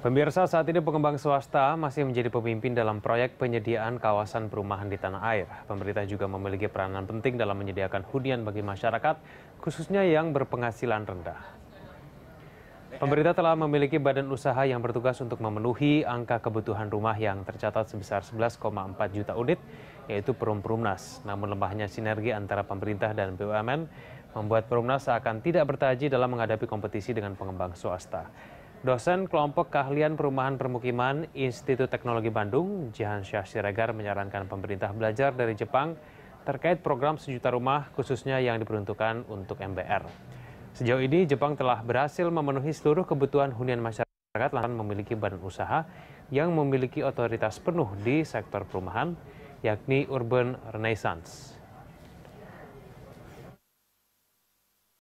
Pemirsa saat ini pengembang swasta masih menjadi pemimpin dalam proyek penyediaan kawasan perumahan di tanah air. Pemerintah juga memiliki peranan penting dalam menyediakan hunian bagi masyarakat, khususnya yang berpenghasilan rendah. Pemerintah telah memiliki badan usaha yang bertugas untuk memenuhi angka kebutuhan rumah yang tercatat sebesar 11,4 juta unit, yaitu Perum-Perumnas. Namun lemahnya sinergi antara pemerintah dan BUMN membuat Perumnas akan tidak bertaji dalam menghadapi kompetisi dengan pengembang swasta. Dosen kelompok keahlian perumahan permukiman Institut Teknologi Bandung, Jihan Syah Siregar menyarankan pemerintah belajar dari Jepang terkait program sejuta rumah khususnya yang diperuntukkan untuk MBR. Sejauh ini Jepang telah berhasil memenuhi seluruh kebutuhan hunian masyarakat lantaran memiliki badan usaha yang memiliki otoritas penuh di sektor perumahan yakni Urban Renaissance.